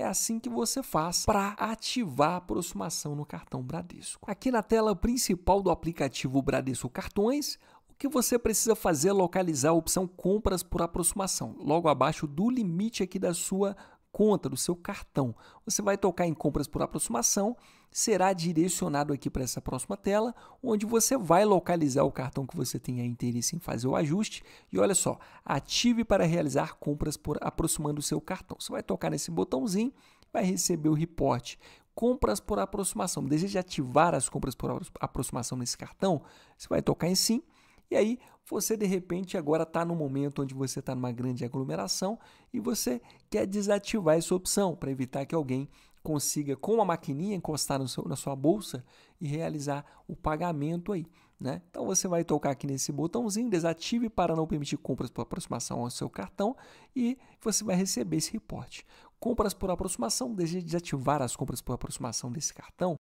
é assim que você faz para ativar a aproximação no cartão Bradesco. Aqui na tela principal do aplicativo Bradesco Cartões, o que você precisa fazer é localizar a opção compras por aproximação, logo abaixo do limite aqui da sua conta, do seu cartão. Você vai tocar em compras por aproximação, será direcionado aqui para essa próxima tela, onde você vai localizar o cartão que você tenha interesse em fazer o ajuste. E olha só, ative para realizar compras por aproximando o seu cartão. Você vai tocar nesse botãozinho, vai receber o reporte compras por aproximação. Deseja ativar as compras por aproximação nesse cartão? Você vai tocar em sim e aí você de repente agora está no momento onde você está numa grande aglomeração e você quer desativar essa opção para evitar que alguém consiga com a maquininha encostar seu, na sua bolsa e realizar o pagamento aí. Né? Então você vai tocar aqui nesse botãozinho, desative para não permitir compras por aproximação ao seu cartão e você vai receber esse reporte. Compras por aproximação, deseja desativar as compras por aproximação desse cartão,